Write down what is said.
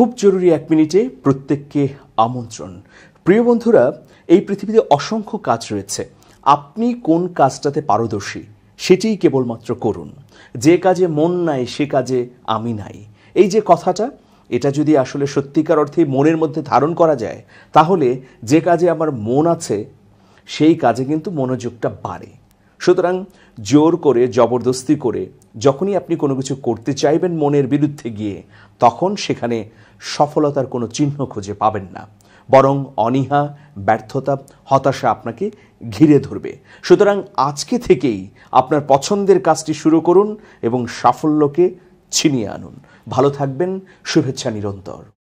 খুব জরুরি এক মিনিটে প্রত্যেককে আমন্ত্রণ প্রিয় বন্ধুরা এই পৃথিবীতে অসংখ্য কাজ রয়েছে আপনি কোন কাজটাতে পারদর্শী সেটিই কেবলমাত্র করুন যে কাজে মন নাই সে কাজে আমি নাই এই যে কথাটা এটা যদি আসলে সত্যিকার অর্থে মনের মধ্যে ধারণ করা যায় তাহলে যে কাজে আমার মন আছে সেই কাজে কিন্তু মনোযোগটা বাড়ে সুতরাং জোর করে জবরদস্তি করে যখনই আপনি কোনো কিছু করতে চাইবেন মনের বিরুদ্ধে গিয়ে তখন সেখানে সফলতার কোনো চিহ্ন খুঁজে পাবেন না বরং অনীহা ব্যর্থতা হতাশা আপনাকে ঘিরে ধরবে সুতরাং আজকে থেকেই আপনার পছন্দের কাজটি শুরু করুন এবং সাফল্যকে ছিনিয়ে আনুন ভালো থাকবেন শুভেচ্ছা নিরন্তর